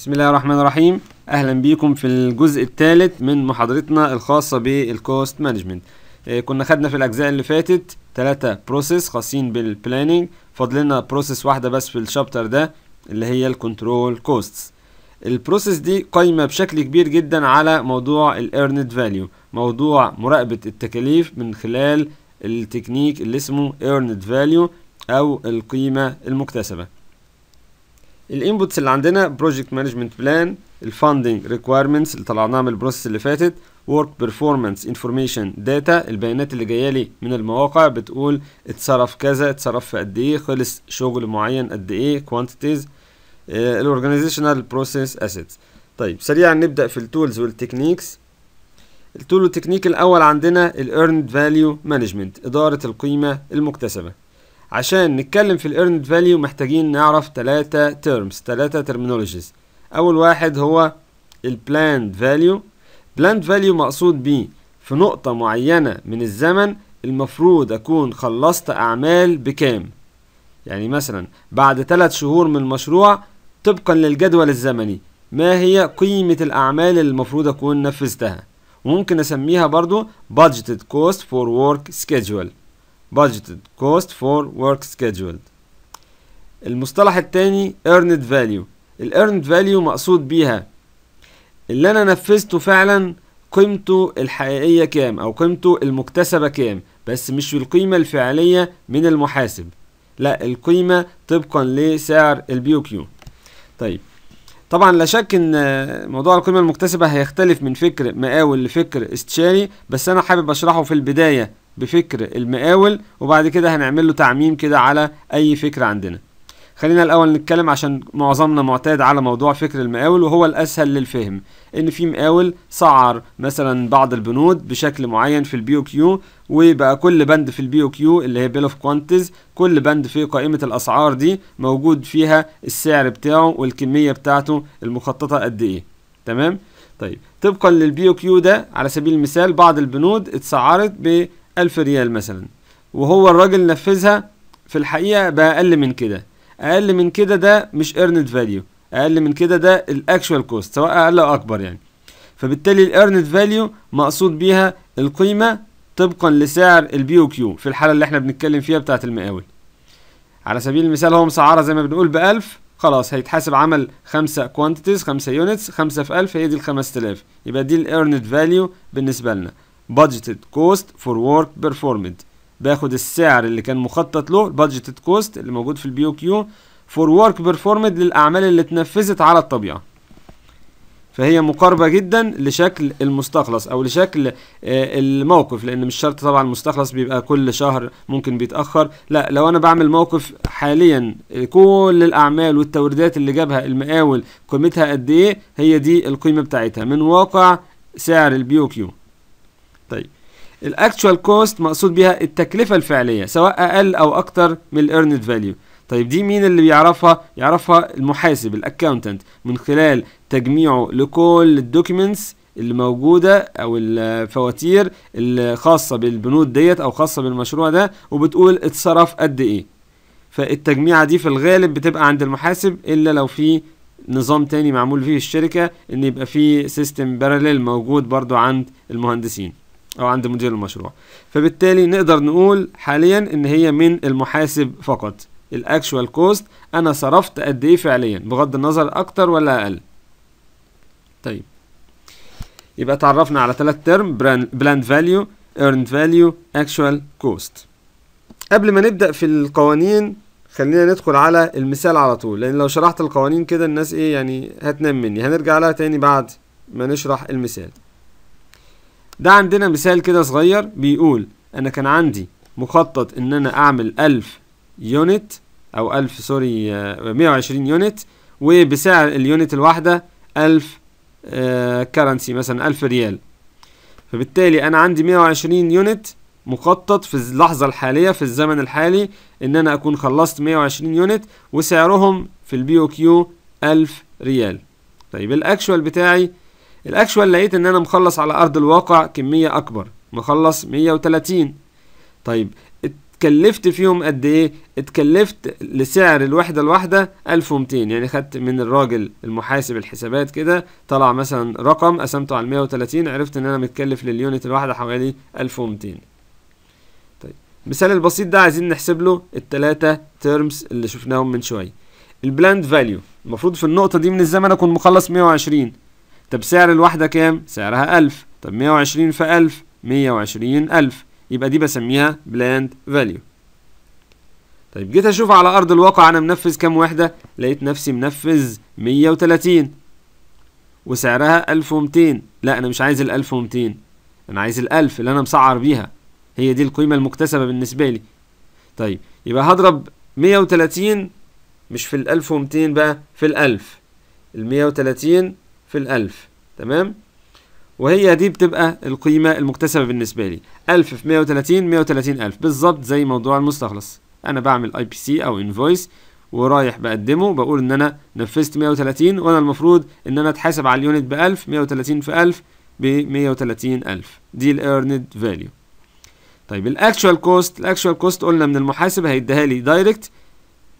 بسم الله الرحمن الرحيم اهلا بيكم في الجزء الثالث من محاضرتنا الخاصه بالكوست مانجمنت آه، كنا خدنا في الاجزاء اللي فاتت ثلاثة بروسيس خاصين بالبلاننج فاضل لنا بروسيس واحده بس في الشابتر ده اللي هي الكنترول كوستس البروسيس دي قايمه بشكل كبير جدا على موضوع الايرند فاليو موضوع مراقبه التكاليف من خلال التكنيك اللي اسمه ايرند فاليو او القيمه المكتسبه الانبوتس اللي عندنا بروجكت مانجمنت بلان الفاندنج ريكويرمنتس اللي طلعناها من البروسيس اللي فاتت ورك بيرفورمانس انفورميشن داتا البيانات اللي جايه لي من المواقع بتقول اتصرف كذا اتصرف في قد ايه خلص شغل معين قد ايه كوانتيتيز الاورجانيزيشنال بروسيس اسيتس طيب سريعا نبدا في التولز والتكنيكس التول والتكنيك الاول عندنا الايرند فاليو مانجمنت اداره القيمه المكتسبه عشان نتكلم في الايرند فاليو محتاجين نعرف ثلاثة تيرمز ثلاثة ترمينولوجيز اول واحد هو البلاند فاليو بلاند فاليو مقصود بيه في نقطة معينة من الزمن المفروض أكون خلصت أعمال بكام يعني مثلا بعد ثلاث شهور من المشروع طبقا للجدول الزمني ما هي قيمة الأعمال اللي المفروض أكون نفذتها وممكن أسميها برضو budgeted cost for work schedule budgeted cost for work scheduled المصطلح التاني earned value ال earned value مقصود بيها اللي انا نفذته فعلا قيمته الحقيقية كام او قيمته المكتسبة كام بس مش القيمة الفعلية من المحاسب لا القيمة طبقا لسعر البيو كيو طيب طبعا لا شك ان موضوع القيمة المكتسبة هيختلف من فكر مقاول لفكر استشاري بس انا حابب اشرحه في البداية بفكر المقاول وبعد كده هنعمل له تعميم كده على أي فكرة عندنا خلينا الأول نتكلم عشان معظمنا معتاد على موضوع فكر المقاول وهو الأسهل للفهم إن في مقاول سعر مثلا بعض البنود بشكل معين في البي او كيو وبقى كل بند في البي او كيو اللي هي بيل اوف كوانتز كل بند في قائمة الأسعار دي موجود فيها السعر بتاعه والكمية بتاعته المخططة قد إيه تمام؟ طيب طبقا للبي او كيو ده على سبيل المثال بعض البنود اتسعرت ب 1000 ريال مثلا وهو الراجل نفذها في الحقيقة بقى أقل من كده أقل من كده ده مش earned فاليو أقل من كده ده الأكشوال كوست سواء أقل أو أكبر يعني فبالتالي الايرنت فاليو مقصود بيها القيمه طبقا لسعر البي او كيو في الحاله اللي احنا بنتكلم فيها بتاعه المقاول على سبيل المثال هو مسعرها زي ما بنقول ب 1000 خلاص هيتحاسب عمل خمسه كوانتيتيز خمسه يونتس خمسه في 1000 هي دي ال 5000 يبقى دي الايرنت فاليو بالنسبه لنا budgeted cost for work performed باخد السعر اللي كان مخطط له budgeted cost اللي موجود في البيو كيو for work performed للأعمال اللي اتنفذت على الطبيعة فهي مقاربة جدا لشكل المستخلص أو لشكل آه، الموقف لأن مش شرط طبعا المستخلص بيبقى كل شهر ممكن بيتأخر لا لو أنا بعمل موقف حاليا كل الأعمال والتوردات اللي جابها المقاول قيمتها قد إيه هي دي القيمة بتاعتها من واقع سعر البيو كيو طيب الاكتوال كوست مقصود بيها التكلفه الفعليه سواء اقل او اكتر من الايرند فاليو طيب دي مين اللي بيعرفها يعرفها المحاسب الاكاونتنت من خلال تجميعه لكل الدوكيومنتس اللي موجودة أو الفواتير الخاصة بالبنود ديت أو خاصة بالمشروع ده وبتقول اتصرف قد إيه فالتجميعة دي في الغالب بتبقى عند المحاسب إلا لو في نظام تاني معمول فيه الشركة إن يبقى فيه سيستم باراليل موجود برضو عند المهندسين أو عند مدير المشروع فبالتالي نقدر نقول حاليا إن هي من المحاسب فقط الأكشوال كوست أنا صرفت قد إيه فعليا بغض النظر أكتر ولا أقل طيب يبقى تعرفنا على ثلاث ترم بلاند فاليو earned value actual cost قبل ما نبدأ في القوانين خلينا ندخل على المثال على طول لأن لو شرحت القوانين كده الناس إيه يعني هتنام مني هنرجع لها تاني بعد ما نشرح المثال ده عندنا مثال كده صغير بيقول انا كان عندي مخطط ان انا اعمل 1000 يونت او 1000 سوري 120 يونت وبسعر اليونت الواحده 1000 كرنسي آه، مثلا 1000 ريال فبالتالي انا عندي 120 يونت مخطط في اللحظه الحاليه في الزمن الحالي ان انا اكون خلصت 120 يونت وسعرهم في البي او كيو 1000 ريال طيب الاكشوال بتاعي الاكشوال لقيت ان انا مخلص على ارض الواقع كميه اكبر مخلص 130 طيب اتكلفت فيهم قد ايه اتكلفت لسعر الوحده الواحده 1200 يعني خدت من الراجل المحاسب الحسابات كده طلع مثلا رقم قسمته على 130 عرفت ان انا متكلف لليونت الواحده حوالي 1200 طيب المثال البسيط ده عايزين نحسب له التلاتة تيرمز اللي شفناهم من شويه البلاند فاليو المفروض في النقطه دي من الزمن اكون مخلص 120 طب سعر الواحدة كام؟ سعرها 1000 طب 120 في 1000 وعشرين ألف يبقى دي بسميها بلاند فاليو طيب جيت أشوف على أرض الواقع أنا منفذ كام وحدة لقيت نفسي منفذ 130 وسعرها 1200 لا أنا مش عايز ال 1200 أنا عايز ال 1000 اللي أنا مسعر بيها هي دي القيمة المكتسبة بالنسبة لي طيب يبقى هضرب 130 مش في ال 1200 بقى في ال 1000 ال 130 في الألف تمام وهي دي بتبقى القيمة المكتسبة بالنسبة لي 1000 في 130 130 ألف بالظبط زي موضوع المستخلص أنا بعمل أي بي سي أو انفويس ورايح بقدمه بقول إن أنا نفذت 130 وأنا المفروض إن أنا أتحاسب على اليونت ب 1000 130 في 1000 ب 130 ألف دي الأيرند فاليو طيب الأكشوال كوست الأكشوال كوست قلنا من المحاسب هيديها لي دايركت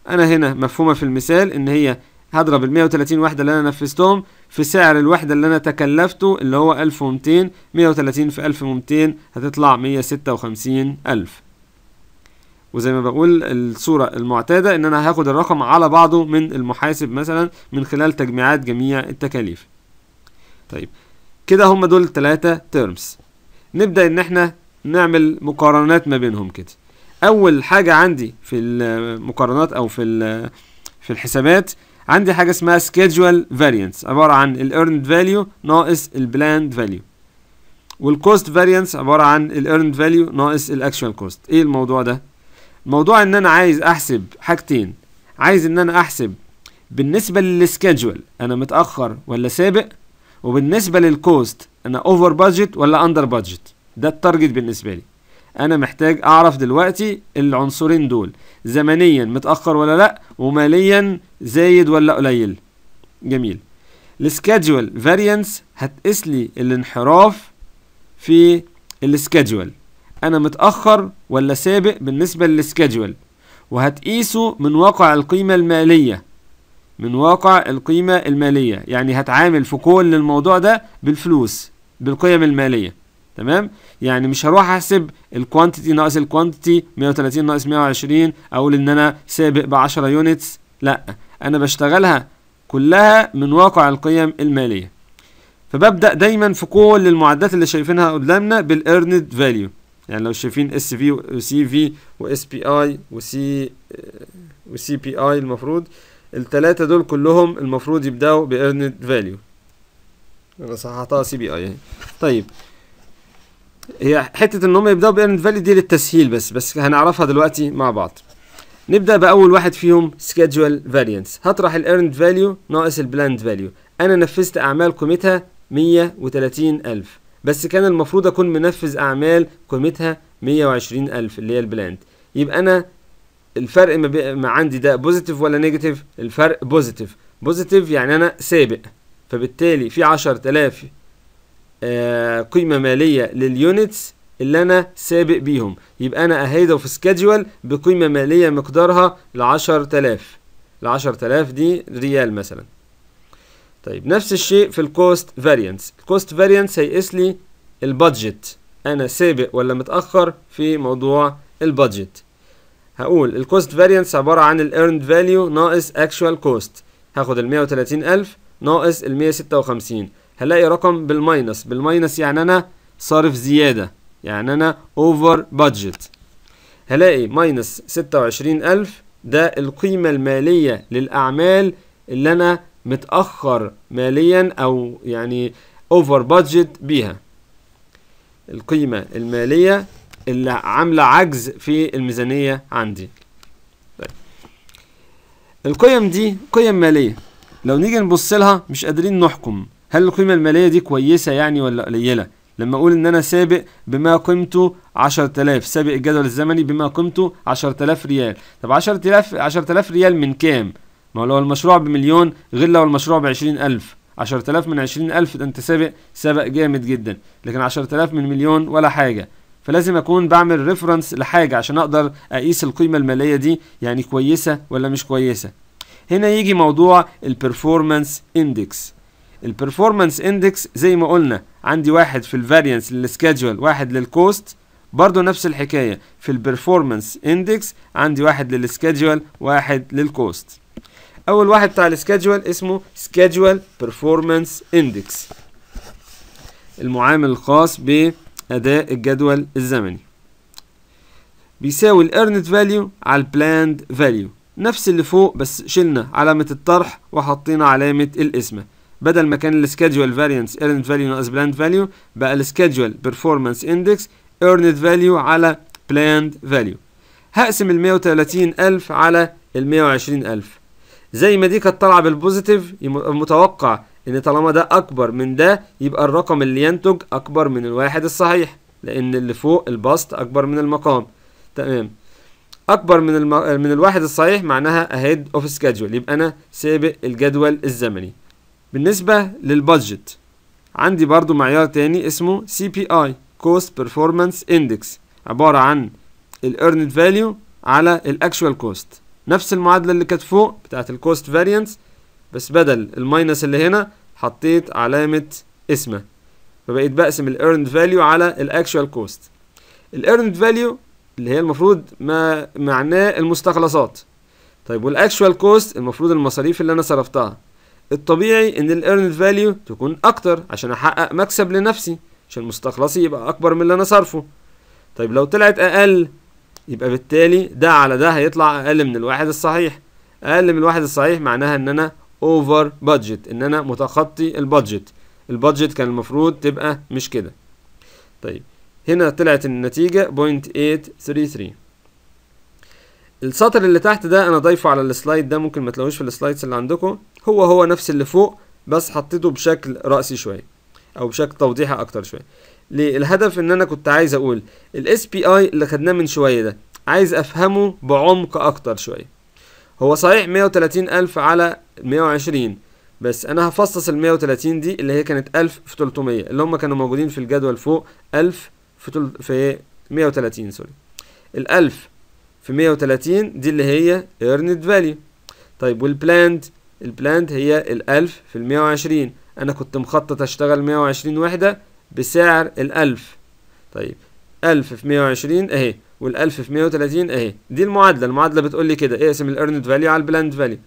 أنا هنا مفهومة في المثال إن هي هضرب ال 130 وحده اللي انا نفذتهم في سعر الوحده اللي انا تكلفته اللي هو 1200 130 في 1200 هتطلع 156000 وزي ما بقول الصورة المعتادة ان انا هاخد الرقم على بعضه من المحاسب مثلا من خلال تجميعات جميع التكاليف طيب كده هم دول التلاتة تيرمز نبدأ ان احنا نعمل مقارنات ما بينهم كده اول حاجة عندي في المقارنات او في في الحسابات عندي حاجه اسمها سكيدجوال فاريانس عباره عن الايرند فاليو ناقص البلاند فاليو والكوست فاريانس عباره عن الايرند فاليو ناقص الاكشوال كوست ايه الموضوع ده موضوع ان انا عايز احسب حاجتين عايز ان انا احسب بالنسبه للسكيدجوال انا متاخر ولا سابق وبالنسبه للكوست انا اوفر بادجت ولا اندر بادجت ده التارجت بالنسبه لي انا محتاج اعرف دلوقتي العنصرين دول زمنيا متاخر ولا لا وماليا زايد ولا قليل جميل السكادجول فاريانس هتقيس لي الانحراف في السكادجول انا متاخر ولا سابق بالنسبه للسكادجول وهتقيسه من واقع القيمه الماليه من واقع القيمه الماليه يعني هتعامل في كل الموضوع ده بالفلوس بالقيم الماليه تمام يعني مش هروح احسب الكوانتيتي ناقص الكوانتيتي 130 ناقص 120 اقول ان انا سابق ب 10 يونتس لا أنا بشتغلها كلها من واقع القيم المالية فببدأ دايما في كل المعدات اللي شايفينها قدامنا بالإيرند فاليو يعني لو شايفين اس في وسي في واس بي اي وسي وسي بي اي المفروض التلاتة دول كلهم المفروض يبدأوا بإيرند فاليو أنا صححتها سي بي اي طيب هي حتة إن هم يبدأوا بإيرند فاليو دي للتسهيل بس بس هنعرفها دلوقتي مع بعض نبدا باول واحد فيهم سكيدجول فاريانس هطرح الايرند فاليو ناقص البلاند فاليو انا نفذت اعمال قيمتها 130000 بس كان المفروض اكون منفذ اعمال قيمتها 120000 اللي هي البلاند يبقى انا الفرق ما, ما عندي ده بوزيتيف ولا نيجاتيف الفرق بوزيتيف بوزيتيف يعني انا سابق فبالتالي في 10000 آه قيمه ماليه لليونتس اللي انا سابق بيهم يبقى انا اهيده في سكادجول بقيمه ماليه مقدارها ال 10000 ال 10000 دي ريال مثلا طيب نفس الشيء في الكوست فاريانس الكوست فاريانس هيقيس لي البادجت انا سابق ولا متاخر في موضوع البادجت هقول الكوست فاريانس عباره عن الايرند فاليو ناقص اكشوال كوست هاخد ال 130000 ناقص ال 156 هلاقي رقم بالماينس بالماينس يعني انا صارف زياده يعني انا اوفر بادجت هلاقي ماينس 26000 ده القيمة المالية للأعمال اللي أنا متأخر ماليا أو يعني أوفر بادجت بيها القيمة المالية اللي عاملة عجز في الميزانية عندي طيب. القيم دي قيم مالية لو نيجي نبص لها مش قادرين نحكم هل القيمة المالية دي كويسة يعني ولا قليلة لما اقول ان انا سابق بما قيمته 10000 سابق الجدول الزمني بما قيمته 10000 ريال طب 10000 10000 ريال من كام ما هو لو المشروع بمليون غير لو المشروع ب 20000 10000 من 20000 ده انت سابق سبق جامد جدا لكن 10000 من مليون ولا حاجه فلازم اكون بعمل ريفرنس لحاجه عشان اقدر اقيس القيمه الماليه دي يعني كويسه ولا مش كويسه هنا يجي موضوع البرفورمانس اندكس البرفورمانس اندكس زي ما قلنا عندي واحد في الفاريانس للسكادجول واحد للكوست برضو نفس الحكاية في البرفورمانس اندكس عندي واحد للسكادجول واحد للكوست اول واحد بتاع السكادجول اسمه سكادجول برفورمانس اندكس المعامل الخاص بأداء الجدول الزمني بيساوي الارنت فاليو على البلاند فاليو نفس اللي فوق بس شلنا علامة الطرح وحطينا علامة القسمة بدل ما كان السكادجوال فاريانس ايرند فاليو ناقص بلاند فاليو بقى السكادجوال بيرفورمانس اندكس ايرند فاليو على بلاند فاليو هقسم ال 130000 على ال 120000 زي ما دي كانت طالعه بالبوزيتيف متوقع ان طالما ده اكبر من ده يبقى الرقم اللي ينتج اكبر من الواحد الصحيح لان اللي فوق البسط اكبر من المقام تمام اكبر من الم... من الواحد الصحيح معناها اهيد اوف سكادجول يبقى انا سابق الجدول الزمني بالنسبة للبادجت عندي برضو معيار تاني اسمه CPI Cost Performance Index عبارة عن الـ Earned Value على الـ Actual Cost نفس المعادلة اللي كانت فوق بتاعت الكوست Cost Variance بس بدل الماينس اللي هنا حطيت علامة اسمه فبقيت بقسم الـ Earned Value على الـ Actual Cost الـ Earned Value اللي هي المفروض ما معناه المستخلصات طيب والاكشوال كوست المفروض المصاريف اللي انا صرفتها الطبيعي ان الايرند فاليو تكون اكتر عشان احقق مكسب لنفسي عشان مستخلصي يبقى اكبر من اللي انا صرفه طيب لو طلعت اقل يبقى بالتالي ده على ده هيطلع اقل من الواحد الصحيح اقل من الواحد الصحيح معناها ان انا اوفر بادجت ان انا متخطي البادجت البادجت كان المفروض تبقى مش كده طيب هنا طلعت النتيجة 0.833 السطر اللي تحت ده انا ضايفه على السلايد ده ممكن ما تلاقوش في السلايدز اللي عندكم هو هو نفس اللي فوق بس حطيته بشكل رأسي شوية او بشكل توضيحي اكتر شوية ليه الهدف ان انا كنت عايز اقول الاس بي اي اللي خدناه من شوية ده عايز افهمه بعمق اكتر شوية هو صحيح 130000 على 120 بس انا هفصص ال 130 دي اللي هي كانت 1000 في 300 اللي هم كانوا موجودين في الجدول فوق 1000 في في 130 سوري ال 1000 في 130 دي اللي هي earned value طيب والبلاند البلاند هي الألف في المية وعشرين أنا كنت مخطط أشتغل مية وعشرين وحدة بسعر الألف طيب ألف في مية وعشرين أهي والألف في مية وتلاتين أهي دي المعادلة المعادلة بتقول لي كده اقسم الأرند فاليو على البلاند فاليو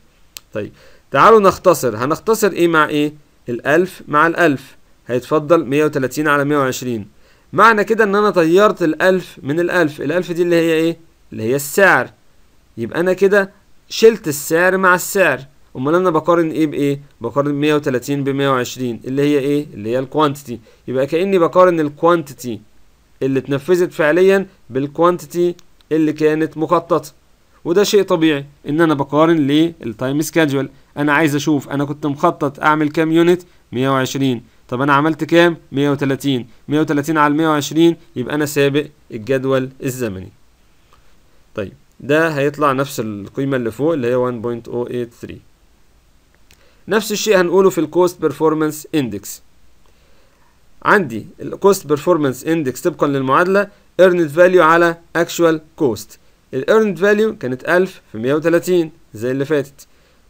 طيب تعالوا نختصر هنختصر إيه مع إيه الألف مع الألف هيتفضل مية وتلاتين على مية وعشرين معنى كده إن أنا طيرت الألف من الألف الألف دي اللي هي إيه اللي هي السعر يبقى انا كده شلت السعر مع السعر امال انا بقارن ايه بايه بقارن 130 ب 120 اللي هي ايه اللي هي الكوانتيتي يبقى كاني بقارن الكوانتيتي اللي اتنفذت فعليا بالكوانتيتي اللي كانت مخططه وده شيء طبيعي ان انا بقارن للتايم سكادجول انا عايز اشوف انا كنت مخطط اعمل كام يونت 120 طب انا عملت كام 130 130 على 120 يبقى انا سابق الجدول الزمني طيب ده هيطلع نفس القيمة اللي فوق اللي هي 1.083 نفس الشيء هنقوله في الكوست بيرفورمانس اندكس عندي الكوست بيرفورمانس اندكس طبقا للمعادلة earned فاليو على اكشوال كوست ال فاليو كانت 1000 في 130 زي اللي فاتت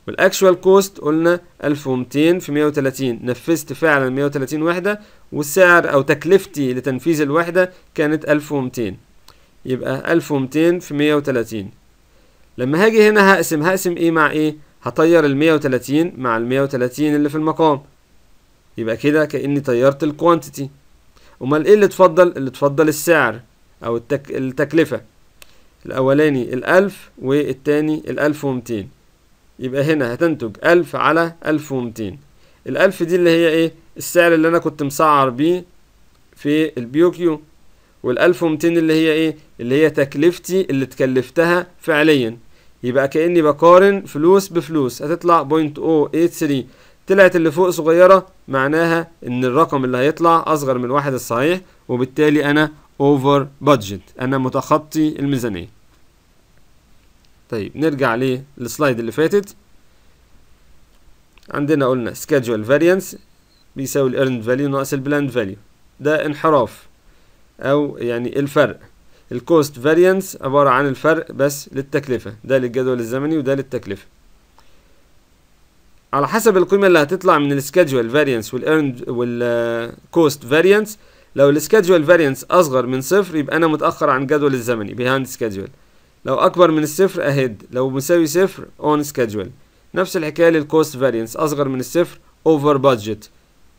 والاكشوال كوست قلنا 1200 في 130 نفذت فعلا 130 وحده والسعر او تكلفتي لتنفيذ الوحده كانت 1200 يبقى 1200 في 130 لما هاجي هنا هقسم هقسم ايه مع ايه هطير ال 130 مع ال 130 اللي في المقام يبقى كده كأني طيرت الكوانتيتي امال ايه اللي اتفضل اللي اتفضل السعر او التك... التكلفة الاولاني ال1000 والثاني ال1200 يبقى هنا هتنتج 1000 على 1200 ال1000 دي اللي هي ايه السعر اللي انا كنت مسعر بيه في البيو كيو وال1200 اللي هي ايه اللي هي تكلفتي اللي اتكلفتها فعليا يبقى كاني بقارن فلوس بفلوس هتطلع 0.083 طلعت اللي فوق صغيره معناها ان الرقم اللي هيطلع اصغر من الواحد الصحيح وبالتالي انا اوفر بادجت انا متخطي الميزانيه طيب نرجع للسلايد اللي فاتت عندنا قلنا سكادجول فاريانس بيساوي earned فاليو ناقص البلاند فاليو ده انحراف او يعني الفرق الكوست فاريانس عبارة عن الفرق بس للتكلفة ده للجدول الزمني وده للتكلفة على حسب القيمة اللي هتطلع من السكادجوال فاريانس والارند والكوست فاريانس لو السكادجوال فاريانس اصغر من صفر يبقى انا متأخر عن الجدول الزمني بيهاند سكادجول لو اكبر من الصفر اهيد لو مساوي صفر اون سكادجول نفس الحكاية للكوست فاريانس اصغر من الصفر اوفر بادجت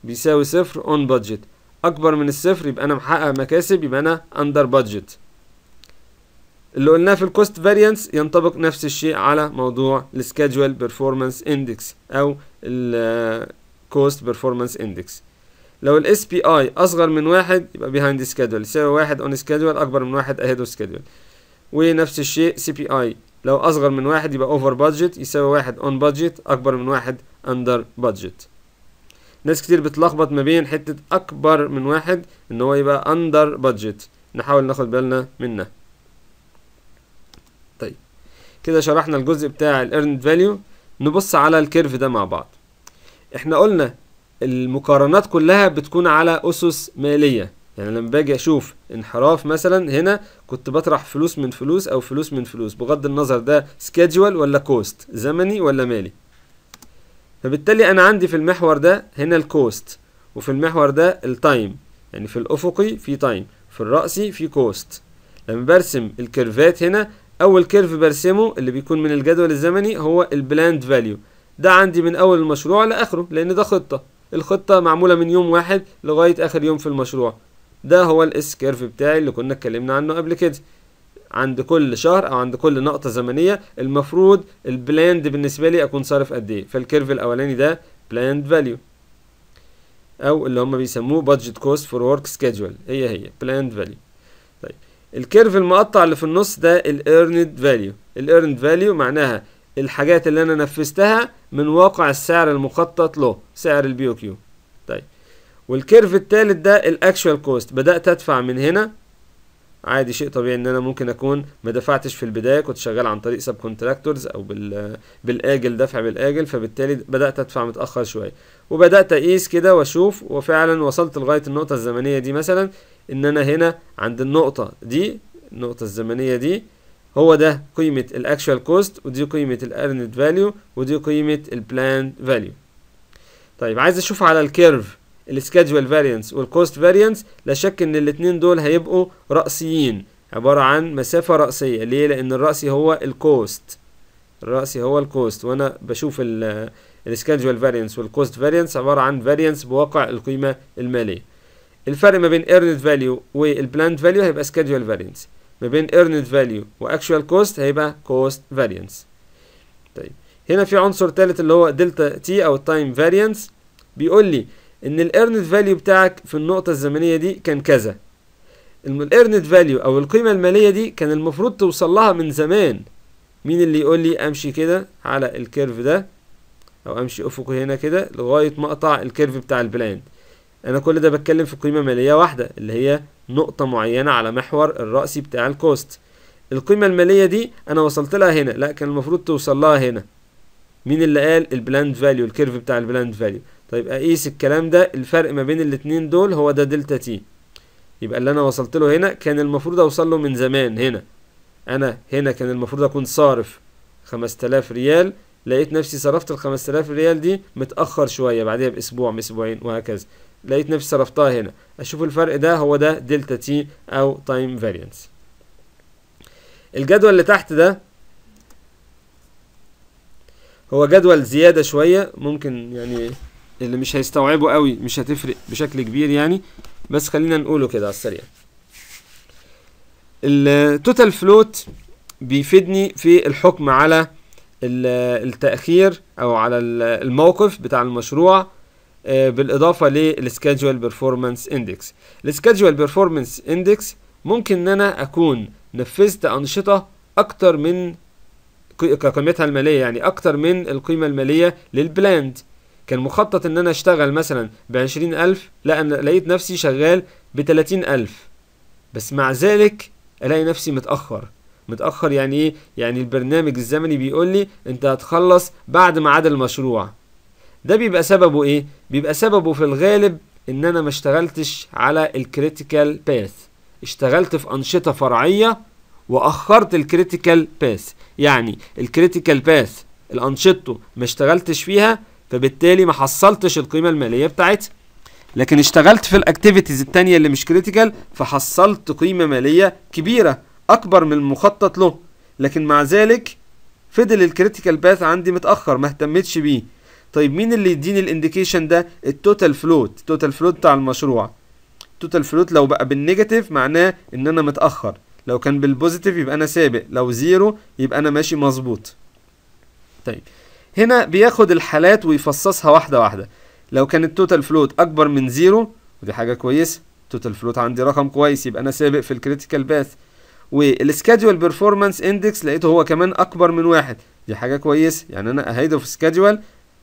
بيساوي صفر اون بادجت اكبر من الصفر يبقى انا محقق مكاسب يبقى انا اندر بادجت اللي قلناه في الكوست فاريانس ينطبق نفس الشيء على موضوع السكادجول بيرفورمانس اندكس او الكوست بيرفورمانس اندكس لو الاس بي اي اصغر من واحد يبقى بيهايند سكادجول يساوي واحد اون سكادجول اكبر من واحد اهيد اوف سكادجول ونفس الشيء سي بي اي لو اصغر من واحد يبقى اوفر بادجت يساوي واحد اون بادجت اكبر من واحد اندر بادجت ناس كتير بتلخبط ما بين حتة أكبر من واحد إن هو يبقى أندر بادجت نحاول ناخد بالنا منها طيب كده شرحنا الجزء بتاع الإيرند فاليو نبص على الكيرف ده مع بعض احنا قلنا المقارنات كلها بتكون على أسس مالية يعني لما باجي أشوف انحراف مثلا هنا كنت بطرح فلوس من فلوس أو فلوس من فلوس بغض النظر ده سكادجوال ولا كوست زمني ولا مالي فبالتالي انا عندي في المحور ده هنا الكوست وفي المحور ده التايم يعني في الافقي في تايم في الرأسي في كوست لما برسم الكيرفات هنا اول كيرف برسمه اللي بيكون من الجدول الزمني هو البلاند فاليو ده عندي من اول المشروع لاخره لان ده خطه الخطه معموله من يوم واحد لغايه اخر يوم في المشروع ده هو الاس كيرف بتاعي اللي كنا اتكلمنا عنه قبل كده عند كل شهر او عند كل نقطه زمنيه المفروض البلاند بالنسبه لي اكون صارف قد ايه فالكيرف الاولاني ده بلاند فاليو او اللي هم بيسموه بادجت كوست فور ورك سكيدجول هي هي بلاند فاليو طيب الكيرف المقطع اللي في النص ده الايرند فاليو الايرند فاليو معناها الحاجات اللي انا نفذتها من واقع السعر المخطط له سعر البي او كيو طيب والكيرف الثالث ده الاكشوال كوست بدات ادفع من هنا عادي شيء طبيعي ان انا ممكن اكون ما دفعتش في البدايه كنت شغال عن طريق سب كونتراكتورز او بال بالاجل دفع بالاجل فبالتالي بدات ادفع متاخر شويه وبدات اقيس كده واشوف وفعلا وصلت لغايه النقطه الزمنيه دي مثلا ان انا هنا عند النقطه دي النقطه الزمنيه دي هو ده قيمه الاكشوال كوست ودي قيمه الارند فاليو ودي قيمه البلاند فاليو طيب عايز اشوف على الكيرف السكادجوال فاريانس والكوست فاريانس لا شك ان الاثنين دول هيبقوا رأسيين عبارة عن مسافة رأسية ليه لان الرأسي هو الكوست الرأسي هو الكوست وانا بشوف السكادجوال فاريانس والكوست فاريانس عبارة عن فاريانس بواقع القيمة المالية الفرق ما بين ايرنت فاليو والبلاند فاليو هيبقى سكادجوال فاريانس ما بين ايرنت فاليو واكشوال كوست هيبقى كوست فاريانس طيب هنا في عنصر ثالث اللي هو دلتا تي او التايم فاريانس بيقول لي ان الايرنت فاليو بتاعك في النقطه الزمنيه دي كان كذا الايرنت فاليو او القيمه الماليه دي كان المفروض توصل لها من زمان مين اللي يقول لي امشي كده على الكيرف ده او امشي افقي هنا كده لغايه ما اقطع الكيرف بتاع البلان انا كل ده بتكلم في قيمه ماليه واحده اللي هي نقطه معينه على محور الراسي بتاع الكوست القيمه الماليه دي انا وصلت لها هنا لا كان المفروض توصل لها هنا مين اللي قال البلاند فاليو الكيرف بتاع البلاند فاليو طيب اقيس الكلام ده الفرق ما بين الاتنين دول هو ده دلتا تي يبقى اللي انا وصلت له هنا كان المفروض اوصل له من زمان هنا انا هنا كان المفروض اكون صارف 5000 ريال لقيت نفسي صرفت ال 5000 ريال دي متاخر شويه بعديها باسبوع باسبوعين وهكذا لقيت نفسي صرفتها هنا اشوف الفرق ده هو ده دلتا تي او تايم فاريانس الجدول اللي تحت ده هو جدول زياده شويه ممكن يعني اللي مش هيستوعبه قوي مش هتفرق بشكل كبير يعني بس خلينا نقوله كده على السريع التوتال فلوت بيفيدني في الحكم على التأخير أو على الموقف بتاع المشروع آه، بالإضافة للسكادجوال بيرفورمانس اندكس السكادجوال بيرفورمانس اندكس ممكن إن أنا أكون نفذت أنشطة أكتر من كقيمتها المالية يعني أكتر من القيمة المالية للبلاند كان مخطط ان انا اشتغل مثلا ب الف لا انا لقيت نفسي شغال ب الف بس مع ذلك الاقي نفسي متأخر متأخر يعني ايه يعني البرنامج الزمني بيقول لي انت هتخلص بعد ميعاد المشروع ده بيبقى سببه ايه بيبقى سببه في الغالب ان انا ما اشتغلتش على الكريتيكال باث اشتغلت في انشطه فرعيه واخرت الكريتيكال باث يعني الكريتيكال باث الانشطه ما اشتغلتش فيها فبالتالي ما حصلتش القيمه الماليه بتاعتها لكن اشتغلت في الاكتيفيتيز التانية اللي مش كريتيكال فحصلت قيمه ماليه كبيره اكبر من المخطط له لكن مع ذلك فضل الكريتيكال باث عندي متاخر ما اهتمتش بيه طيب مين اللي يديني الانديكيشن ده التوتال فلوت التوتال فلوت بتاع المشروع التوتال فلوت لو بقى بالنيجاتيف معناه ان انا متاخر لو كان بالبوزيتيف يبقى انا سابق لو زيرو يبقى انا ماشي مظبوط طيب هنا بياخد الحالات ويفصصها واحدة واحدة لو كان التوتال فلوت أكبر من زيرو ودي حاجة كويسة التوتال فلوت عندي رقم كويس يبقى أنا سابق في الكريتيكال باث والسكادول بيرفورمانس اندكس لقيته هو كمان أكبر من واحد دي حاجة كويسة يعني أنا اهيد في سكادول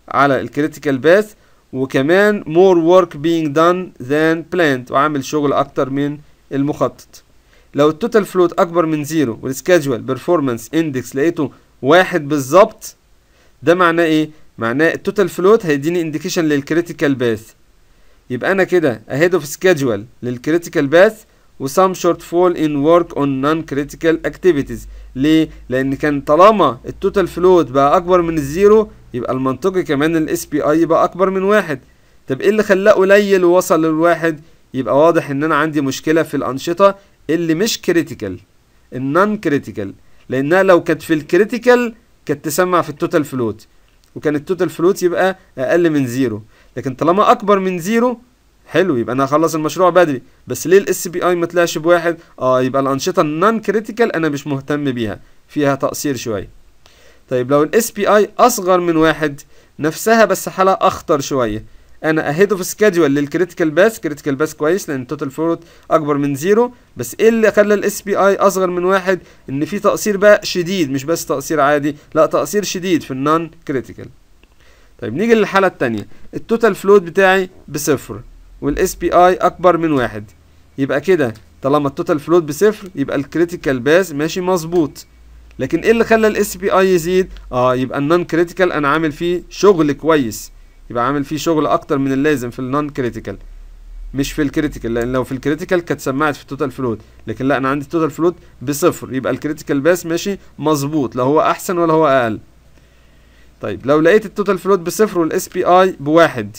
على الكريتيكال باث وكمان مور ورك بينج دان ذان بلانت وعامل شغل أكتر من المخطط لو التوتال فلوت أكبر من زيرو والسكادول بيرفورمانس اندكس لقيته واحد بالظبط ده معناه ايه معناه التوتال فلوت هيديني انديكيشن للكريتيكال باث يبقى انا كده اهيد اوف سكيدجول للكريتيكال باث وسام شورت فول ان ورك اون نون كريتيكال اكتيفيتيز ليه لان كان طالما التوتال فلوت بقى اكبر من الزيرو يبقى المنطقي كمان الاس بي اي يبقى اكبر من واحد طب ايه اللي خلاه قليل ووصل للواحد يبقى واضح ان انا عندي مشكله في الانشطه اللي مش كريتيكال النون كريتيكال لانها لو كانت في الكريتيكال كانت تسمع في التوتال فلوت وكان التوتال فلوت يبقى اقل من زيرو لكن طالما اكبر من زيرو حلو يبقى انا هخلص المشروع بدري بس ليه الاس بي اي ما طلعش بواحد اه يبقى الانشطه النون كريتيكال انا مش مهتم بيها فيها تقصير شويه طيب لو الاس بي اي اصغر من واحد نفسها بس حاله اخطر شويه انا اهيد اوف سكادجوال للكريتيكال باس كريتيكال باس كويس لان التوتال فلوت اكبر من زيرو بس ايه اللي خلى الاس بي اي اصغر من واحد ان في تقصير بقى شديد مش بس تقصير عادي لا تقصير شديد في النون كريتيكال طيب نيجي للحاله الثانيه التوتال فلوت بتاعي بصفر والاس بي اي اكبر من واحد يبقى كده طالما التوتال فلوت بصفر يبقى الكريتيكال باس ماشي مظبوط لكن ايه اللي خلى الاس بي اي يزيد اه يبقى النون كريتيكال انا عامل فيه شغل كويس يبقى عامل فيه شغل اكتر من اللازم في النون كريتيكال مش في الكريتيكال لان لو في الكريتيكال كانت سمعت في التوتال فلوت لكن لا انا عندي التوتال فلوت بصفر يبقى الكريتيكال باس ماشي مظبوط لا هو احسن ولا هو اقل طيب لو لقيت التوتال فلوت بصفر والاس بي اي بواحد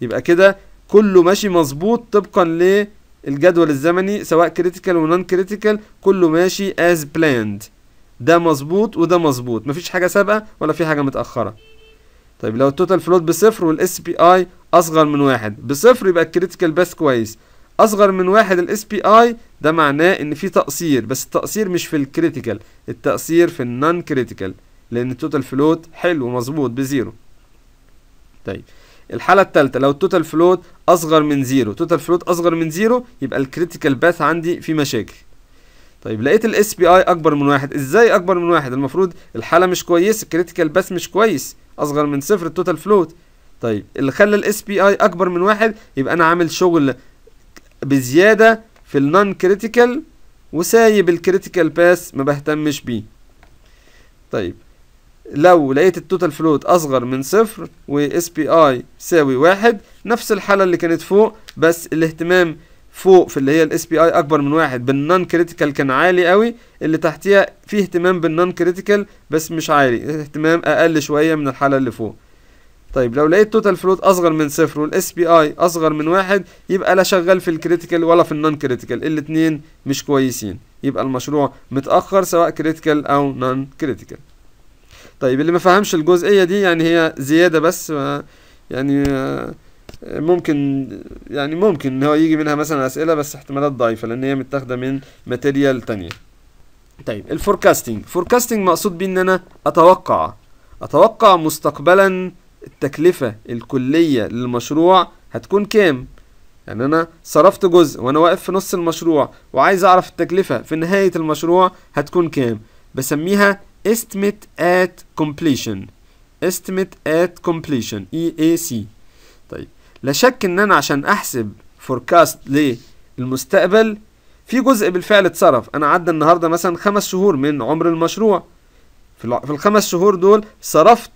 يبقى كده كله ماشي مظبوط طبقا للجدول الزمني سواء كريتيكال ونون كريتيكال كله ماشي از بلاند ده مظبوط وده مظبوط مفيش حاجه سابقه ولا في حاجه متاخره طيب لو التوتال فلوت بصفر والاس بي اي اصغر من واحد بصفر يبقى الكريتيكال باث كويس اصغر من واحد الاس بي اي ده معناه ان في تقصير بس التقصير مش في الكريتيكال التقصير في النون كريتيكال لان التوتال فلوت حلو مظبوط بزيرو طيب الحالة التالتة لو التوتال فلوت أصغر من زيرو توتال فلوت أصغر من زيرو يبقى الكريتيكال باث عندي في مشاكل طيب لقيت الاس بي اي اكبر من واحد ازاي اكبر من واحد المفروض الحاله مش كويسه الكريتيكال بس مش كويس اصغر من صفر التوتال فلوت طيب اللي خلى الاس بي اي اكبر من واحد يبقى انا عامل شغل بزياده في النون كريتيكال وسايب الكريتيكال باس ما بهتمش بيه طيب لو لقيت التوتال فلوت اصغر من صفر واس بي اي يساوي واحد نفس الحاله اللي كانت فوق بس الاهتمام فوق في اللي هي الاس بي اي اكبر من واحد بالنون كريتيكال كان عالي قوي اللي تحتيها فيه اهتمام بالنون كريتيكال بس مش عالي اهتمام اقل شويه من الحاله اللي فوق طيب لو لقيت توتال فلوت اصغر من صفر والاس بي اي اصغر من واحد يبقى لا شغال في الكريتيكال ولا في النون كريتيكال الاتنين مش كويسين يبقى المشروع متاخر سواء كريتيكال او نون كريتيكال طيب اللي ما فهمش الجزئيه دي يعني هي زياده بس يعني ممكن يعني ممكن ان هو يجي منها مثلا اسئله بس احتمالات ضعيفه لان هي متاخده من ماتيريال تانية طيب الفوركاستنج فوركاستنج مقصود بيه ان انا اتوقع اتوقع مستقبلا التكلفه الكليه للمشروع هتكون كام يعني انا صرفت جزء وانا واقف في نص المشروع وعايز اعرف التكلفه في نهايه المشروع هتكون كام بسميها estimate at completion estimate at completion EAC طيب لا شك ان انا عشان احسب فوركاست للمستقبل في جزء بالفعل اتصرف انا عدى النهارده مثلا خمس شهور من عمر المشروع في الخمس شهور دول صرفت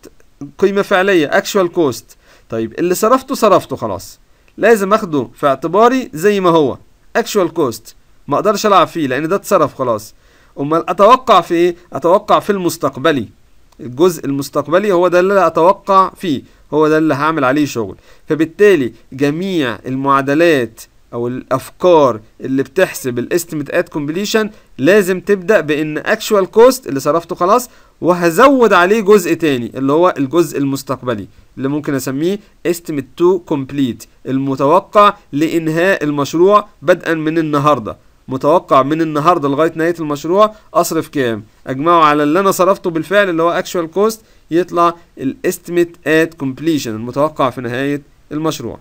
قيمه فعليه اكشوال كوست طيب اللي صرفته صرفته خلاص لازم اخده في اعتباري زي ما هو اكشوال كوست ما اقدرش العب فيه لان ده اتصرف خلاص امال اتوقع في ايه اتوقع في المستقبلي الجزء المستقبلي هو ده اللي اتوقع فيه هو ده اللي هعمل عليه شغل فبالتالي جميع المعادلات او الافكار اللي بتحسب الاستيميت ات كومبليشن لازم تبدا بان اكشوال كوست اللي صرفته خلاص وهزود عليه جزء تاني اللي هو الجزء المستقبلي اللي ممكن اسميه استمت تو كومبليت المتوقع لانهاء المشروع بدءا من النهارده متوقع من النهارده لغايه نهايه المشروع اصرف كام اجمعه على اللي انا صرفته بالفعل اللي هو اكشوال كوست يطلع الاستيميت ات كومبليشن المتوقع في نهايه المشروع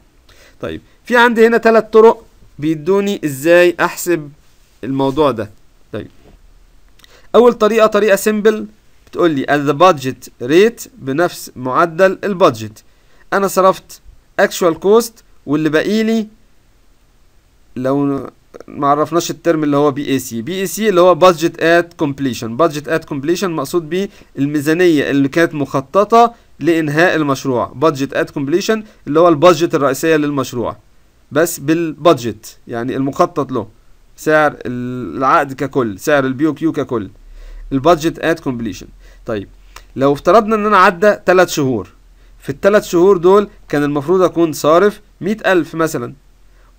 طيب في عندي هنا ثلاث طرق بيدوني ازاي احسب الموضوع ده طيب اول طريقه طريقه سيمبل بتقول لي ذا بادجت ريت بنفس معدل البادجت انا صرفت اكشوال كوست واللي باقي لي لو ما عرفناش الترم اللي هو بي اي سي بي اي سي اللي هو بادجت ات كومبليشن بادجت ات كومبليشن مقصود بيه الميزانيه اللي كانت مخططه لانهاء المشروع بادجت ات كومبليشن اللي هو البادجت الرئيسيه للمشروع بس بالبادجت يعني المخطط له سعر العقد ككل سعر البيو كيو ككل البادجت ات كومبليشن طيب لو افترضنا ان انا عدى 3 شهور في الثلاث شهور دول كان المفروض اكون صارف 100000 مثلا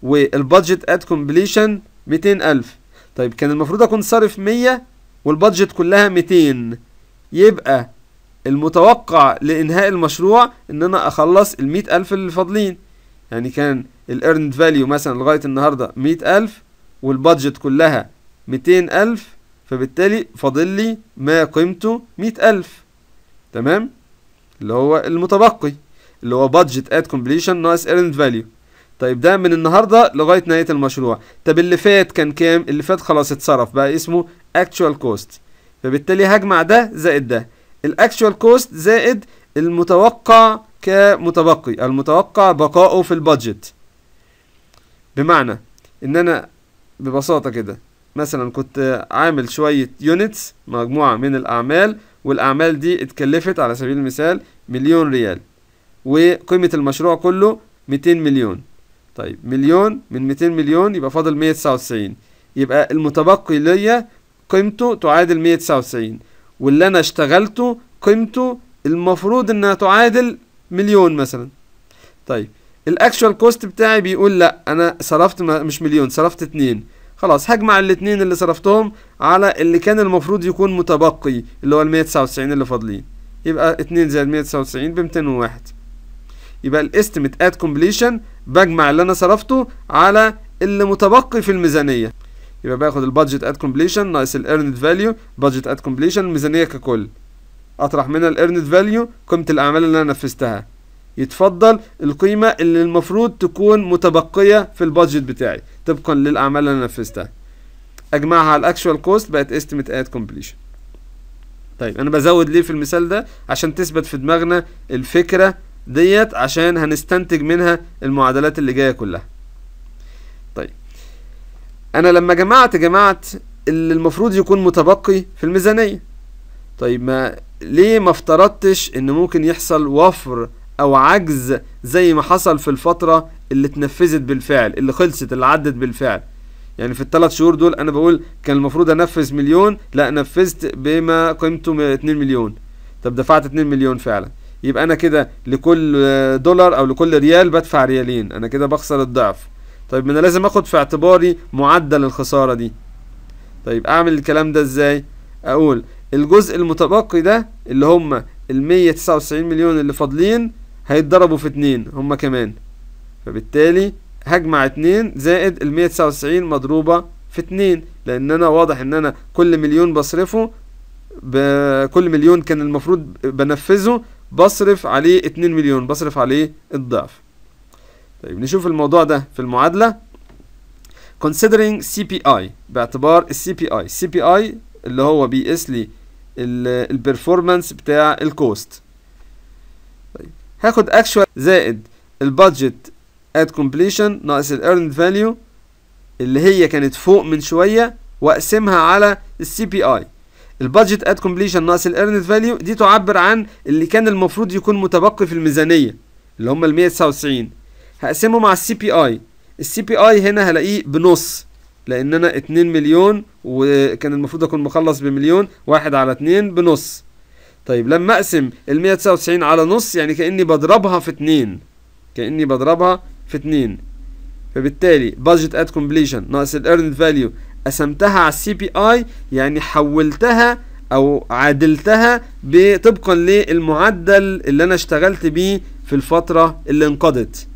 والبادجت ات كومبليشن 200000 طيب كان المفروض اكون صارف 100 والبادجت كلها 200 يبقى المتوقع لانهاء المشروع ان انا اخلص ال 100000 اللي فاضلين يعني كان الايرند فاليو مثلا لغايه النهارده 100000 والبادجت كلها 200000 فبالتالي فاضل لي ما قيمته 100000 تمام اللي هو المتبقي اللي هو بادجت ات كومبليشن ناقص ايرند فاليو طيب ده من النهارده لغايه نهايه المشروع طب اللي فات كان كام اللي فات خلاص اتصرف بقى اسمه actual cost فبالتالي هجمع ده زائد ده الاكشوال كوست زائد المتوقع كمتبقي المتوقع بقاؤه في البادجت بمعنى ان انا ببساطه كده مثلا كنت عامل شويه يونتس مجموعه من الاعمال والاعمال دي اتكلفت على سبيل المثال مليون ريال وقيمه المشروع كله 200 مليون طيب مليون من 200 مليون يبقى فاضل 199 يبقى المتبقي ليا قيمته تعادل 199 واللي انا اشتغلته قيمته المفروض انها تعادل مليون مثلا طيب الاكشوال كوست بتاعي بيقول لا انا صرفت مش مليون صرفت اتنين خلاص هجمع الاتنين اللي صرفتهم على اللي كان المفروض يكون متبقي اللي هو ال 199 اللي فاضلين يبقى اتنين زائد 199 ب 201 يبقى الاستمت ات كومبليشن بجمع اللي انا صرفته على اللي متبقي في الميزانيه يبقى باخد البادجت ات كومبليشن ناقص الايرند فاليو بادجت ات كومبليشن الميزانيه ككل اطرح منها الايرند فاليو قيمه الاعمال اللي انا نفذتها يتفضل القيمه اللي المفروض تكون متبقيه في البادجت بتاعي طبقا للاعمال اللي انا نفذتها اجمعها على الاكشوال كوست بقت استمت ات كومبليشن طيب انا بزود ليه في المثال ده عشان تثبت في دماغنا الفكره ديت عشان هنستنتج منها المعادلات اللي جايه كلها طيب انا لما جمعت جمعت اللي المفروض يكون متبقي في الميزانيه طيب ما ليه ما افترضتش ان ممكن يحصل وفر او عجز زي ما حصل في الفتره اللي اتنفذت بالفعل اللي خلصت اللي عدت بالفعل يعني في الثلاث شهور دول انا بقول كان المفروض انفذ مليون لا نفذت بما قيمته 2 مليون طب دفعت 2 مليون فعلا يبقى انا كده لكل دولار او لكل ريال بدفع ريالين انا كده بخسر الضعف طيب انا لازم اخد في اعتباري معدل الخسارة دي طيب اعمل الكلام ده ازاي اقول الجزء المتبقي ده اللي هم ال 199 مليون اللي فاضلين هيتضربوا في اتنين هم كمان فبالتالي هجمع اتنين زائد ال 199 مضروبة في اتنين لان انا واضح ان انا كل مليون بصرفه كل مليون كان المفروض بنفذه بصرف عليه 2 مليون بصرف عليه الضعف طيب نشوف الموضوع ده في المعادلة considering CPI باعتبار ال CPI اي اللي هو بيقيس لي البرفورمانس بتاع الكوست طيب هاخد actual زائد البادجت at completion ناقص earned value اللي هي كانت فوق من شوية واقسمها على ال CPI البادجت ات كومبليشن ناقص الايرند فاليو دي تعبر عن اللي كان المفروض يكون متبقي في الميزانيه اللي هم ال 199 هقسمه مع السي بي اي السي بي اي هنا هلاقيه بنص لان انا 2 مليون وكان المفروض اكون مخلص بمليون واحد على 2 بنص طيب لما اقسم ال 199 على نص يعني كاني بضربها في 2 كاني بضربها في 2 فبالتالي بادجت ات كومبليشن ناقص الايرند فاليو قسمتها على السي بي اي يعني حولتها او عادلتها طبقا للمعدل اللي انا اشتغلت بيه في الفتره اللي انقضت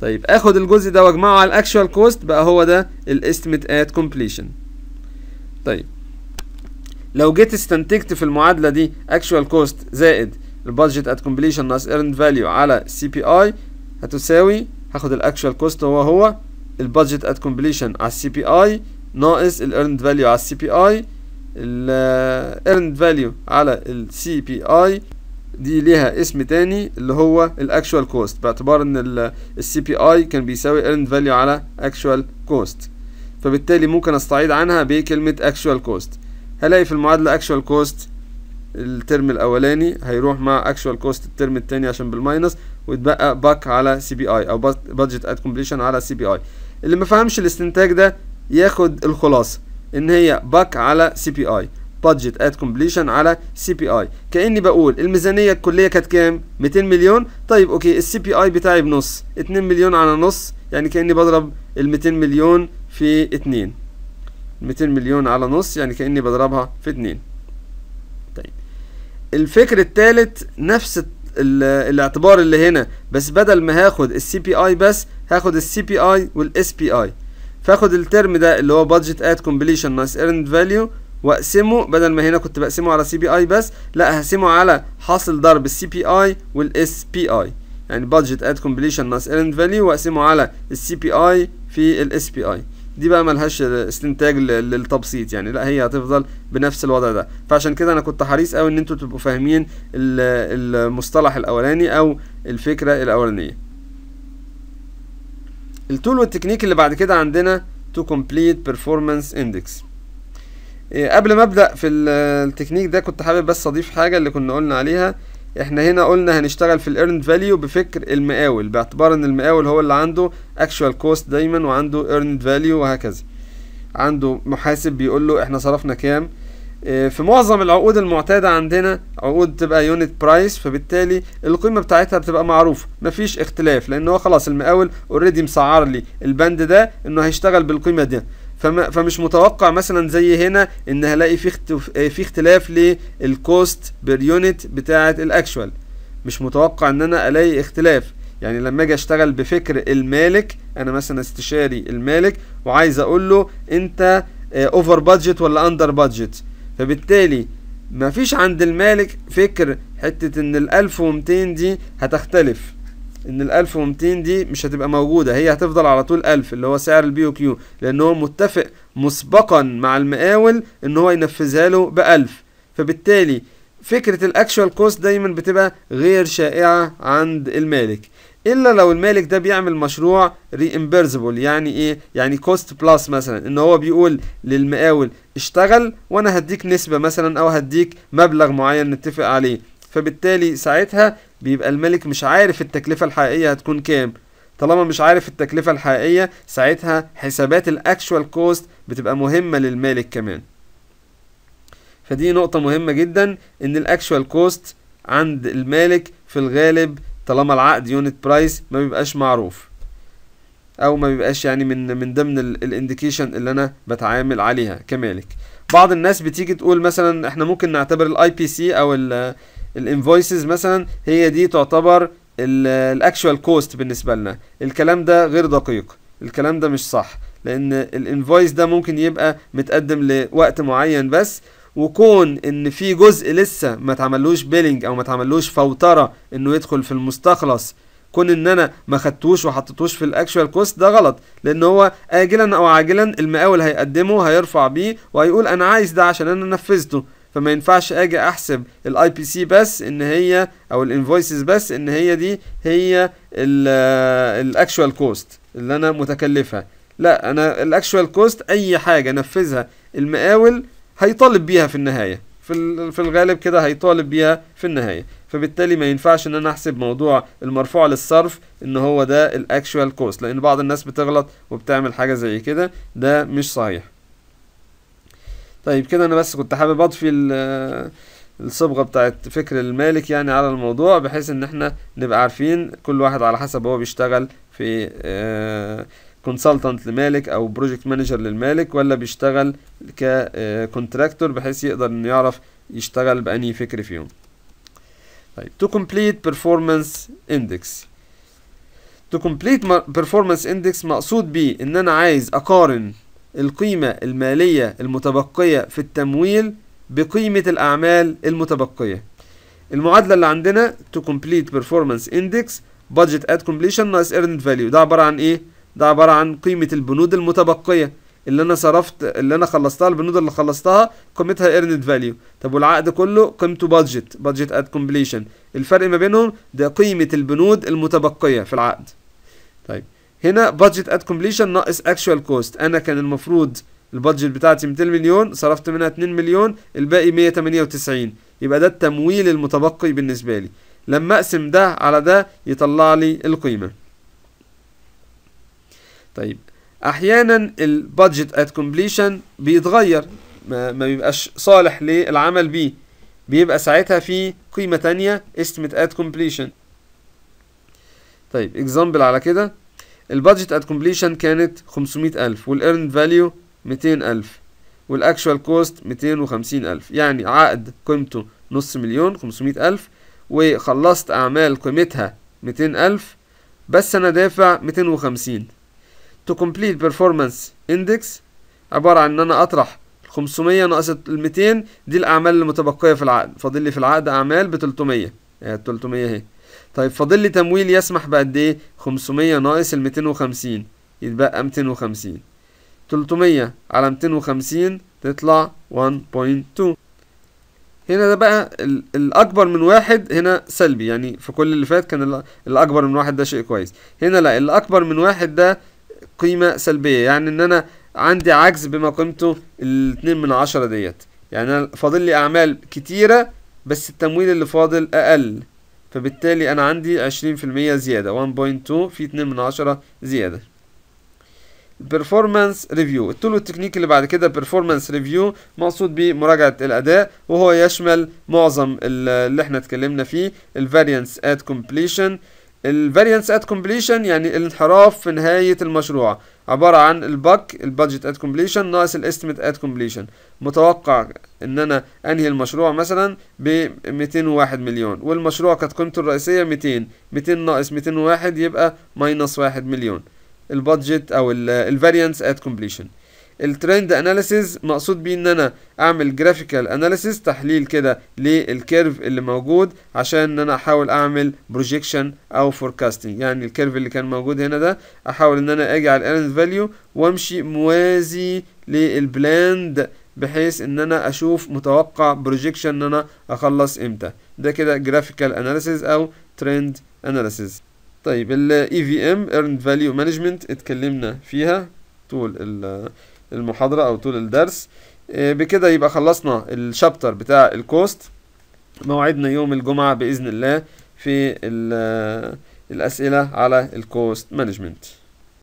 طيب اخد الجزء ده واجمعه على الاكشوال كوست بقى هو ده الاستيميت ات كومبليشن طيب لو جيت استنتجت في المعادله دي اكشوال كوست زائد البادجت ات كومبليشن ناقص ايرند فاليو على سي بي اي هتساوي هاخد الاكشوال كوست هو هو البادجت ات كومبليشن على السي بي اي ناقص الايرند فاليو على السي بي اي الايرند فاليو على السي بي اي دي ليها اسم تاني اللي هو الاكشوال كوست باعتبار ان السي بي اي كان بيساوي ايرند فاليو على اكشوال كوست فبالتالي ممكن استعيد عنها بكلمه اكشوال كوست هلاقي في المعادله اكشوال كوست الترم الاولاني هيروح مع اكشوال كوست الترم التاني عشان بالماينس ويتبقى باك على سي بي اي او budget at كومبليشن على سي بي اي اللي ما فهمش الاستنتاج ده ياخد الخلاصه ان هي باك على سي بي اي بادجت ات كومبليشن على سي بي اي كاني بقول الميزانيه الكليه كانت كام 200 مليون طيب اوكي السي بي اي بتاعي بنص 2 مليون على نص يعني كاني بضرب ال 200 مليون في 2 200 مليون على نص يعني كاني بضربها في 2 طيب، الفكر الثالث نفس الاعتبار اللي هنا بس بدل ما هاخد السي بي اي بس هاخد السي بي اي والاس بي اي فاخد الترم ده اللي هو بادجت ات كومبليشن ناقص ايرند فاليو واقسمه بدل ما هنا كنت بقسمه على سي بي اي بس لا هقسمه على حاصل ضرب السي بي اي والاس بي اي يعني بادجت ات كومبليشن ناقص ايرند فاليو واقسمه على السي بي اي في الاس بي اي دي بقى ملهاش استنتاج للتبسيط يعني لا هي هتفضل بنفس الوضع ده فعشان كده انا كنت حريص قوي ان انتوا تبقوا فاهمين المصطلح الاولاني او الفكره الاولانيه التول والتكنيك اللي بعد كده عندنا تو كومبليت بيرفورمانس اندكس قبل ما ابدا في التكنيك ده كنت حابب بس اضيف حاجه اللي كنا قلنا عليها احنا هنا قلنا هنشتغل في الايرند فاليو بفكر المقاول باعتبار ان المقاول هو اللي عنده اكشوال كوست دايما وعنده ايرند فاليو وهكذا عنده محاسب بيقول له احنا صرفنا كام آه، في معظم العقود المعتادة عندنا عقود تبقى يونت برايس فبالتالي القيمة بتاعتها بتبقى معروفة مفيش اختلاف لان هو خلاص المقاول اوريدي مسعر لي البند ده انه هيشتغل بالقيمة دي فما فمش متوقع مثلا زي هنا ان هلاقي في آه، في اختلاف للكوست بير يونت بتاعة الاكشوال مش متوقع ان انا الاقي اختلاف يعني لما اجي اشتغل بفكر المالك انا مثلا استشاري المالك وعايز اقول له انت اوفر آه، بادجت ولا اندر بادجت فبالتالي مفيش عند المالك فكر حتة ان الالف ومتين دي هتختلف ان الالف ومتين دي مش هتبقى موجودة هي هتفضل على طول الف اللي هو سعر البي كيو لان هو متفق مسبقا مع المقاول ان هو ينفذها له بألف فبالتالي فكرة الاكشوال كوست دايما بتبقى غير شائعة عند المالك الا لو المالك ده بيعمل مشروع ريمبرزبل يعني ايه يعني كوست بلس مثلا ان هو بيقول للمقاول اشتغل وانا هديك نسبه مثلا او هديك مبلغ معين نتفق عليه فبالتالي ساعتها بيبقى المالك مش عارف التكلفه الحقيقيه هتكون كام طالما مش عارف التكلفه الحقيقيه ساعتها حسابات الاكشوال كوست بتبقى مهمه للمالك كمان فدي نقطه مهمه جدا ان الاكشوال كوست عند المالك في الغالب طالما العقد يونت برايس ما بيبقاش معروف او ما بيبقاش يعني من من ضمن الانديكيشن اللي انا بتعامل عليها كمالك بعض الناس بتيجي تقول مثلا احنا ممكن نعتبر الاي بي سي او الانفويسز مثلا هي دي تعتبر الاكشوال كوست بالنسبه لنا الكلام ده غير دقيق الكلام ده مش صح لان الانفويس ده ممكن يبقى متقدم لوقت معين بس وكون ان في جزء لسه ما تعملوش بيلينج او ما تعملوش فوتره انه يدخل في المستخلص كون ان انا ما خدتوش وحطيتوش في الاكشوال كوست ده غلط لان هو اجلا او عاجلا المقاول هيقدمه هيرفع بيه وهيقول انا عايز ده عشان انا نفذته فما ينفعش اجي احسب الاي بي سي بس ان هي او الانفويسز بس ان هي دي هي الاكشوال كوست اللي انا متكلفها لا انا الاكشوال كوست اي حاجه نفذها المقاول هيطالب بيها في النهاية في في الغالب كده هيطالب بيها في النهاية فبالتالي ما ينفعش ان انا احسب موضوع المرفوع للصرف ان هو ده الاكشوال كوست لان بعض الناس بتغلط وبتعمل حاجة زي كده ده مش صحيح طيب كده انا بس كنت حابب اضفي الصبغة بتاعت فكر المالك يعني على الموضوع بحيث ان احنا نبقى عارفين كل واحد على حسب هو بيشتغل في آه كونسلتنت لمالك او بروجكت مانجر للمالك ولا بيشتغل ككونتراكتور آه، بحيث يقدر انه يعرف يشتغل باني فكر فيهم طيب تو كومبليت بيرفورمانس اندكس تو كومبليت بيرفورمانس اندكس مقصود بيه ان انا عايز اقارن القيمة المالية المتبقية في التمويل بقيمة الأعمال المتبقية المعادلة اللي عندنا تو كومبليت بيرفورمانس اندكس بادجت ات كومبليشن ناقص ايرند فاليو ده عبارة عن ايه؟ ده عبارة عن قيمة البنود المتبقية اللي انا صرفت اللي انا خلصتها البنود اللي خلصتها قيمتها ايرند فاليو طب والعقد كله قيمته بادجت بادجت ات كومبليشن الفرق ما بينهم ده قيمة البنود المتبقية في العقد طيب هنا بادجت ات كومبليشن ناقص اكشوال كوست انا كان المفروض البادجت بتاعتي 200 مليون صرفت منها 2 مليون الباقي 198 يبقى ده التمويل المتبقي بالنسبة لي لما اقسم ده على ده يطلع لي القيمة طيب احيانا البادجت ات كومبليشن بيتغير ما, ما بيبقاش صالح للعمل بيه بيبقى ساعتها في قيمه تانية استيميت ات كومبليشن طيب اكزامبل على كده البادجت ات كومبليشن كانت 500000 والارن فاليو 200000 والاكشوال كوست 250000 يعني عقد قيمته نص مليون 500000 وخلصت اعمال قيمتها 200000 بس انا دافع 250 تو كومبليت بيرفورمانس اندكس عباره عن ان انا اطرح 500 ناقص ال 200 دي الاعمال المتبقيه في العقد فاضل لي في العقد اعمال ب 300 اه 300 اهي طيب فاضل لي تمويل يسمح بقد ايه 500 ناقص ال 250 يتبقى 250 300 على 250 تطلع 1.2 هنا ده بقى الأكبر من واحد هنا سلبي يعني في كل اللي فات كان الأكبر من واحد ده شيء كويس هنا لا الأكبر من واحد ده قيمة سلبية يعني ان انا عندي عجز بما قيمته الاتنين من عشرة ديت يعني انا فاضل لي اعمال كتيرة بس التمويل اللي فاضل اقل فبالتالي انا عندي عشرين في المية زيادة 1.2 في اتنين من عشرة زيادة performance review التول والتكنيك اللي بعد كده performance review مقصود بيه مراجعة الأداء وهو يشمل معظم اللي احنا اتكلمنا فيه الفاريانس variance at completion الفاريانس ات كومبليشن يعني الانحراف في نهاية المشروع عبارة عن الباك البادجت ات كومبليشن ناقص الاستيميت ات كومبليشن متوقع ان انا انهي المشروع مثلا ب 201 مليون والمشروع كانت قيمته الرئيسية 200 200 ناقص 201 يبقى ماينص 1 مليون البادجت او الفاريانس ات كومبليشن الترند اناليسيز مقصود بيه ان انا اعمل جرافيكال اناليسيز تحليل كده للكيرف اللي موجود عشان ان انا احاول اعمل بروجيكشن او فوركاستنج يعني الكيرف اللي كان موجود هنا ده احاول ان انا اجي على الارنت فاليو وامشي موازي للبلاند بحيث ان انا اشوف متوقع بروجيكشن ان انا اخلص امتى ده كده جرافيكال اناليسيز او ترند اناليسيز طيب الاي في e ام Earned فاليو مانجمنت اتكلمنا فيها طول ال المحاضرة أو طول الدرس آه، بكده يبقى خلصنا الشابتر بتاع الكوست موعدنا يوم الجمعة بإذن الله في آه، الأسئلة على الكوست مانجمنت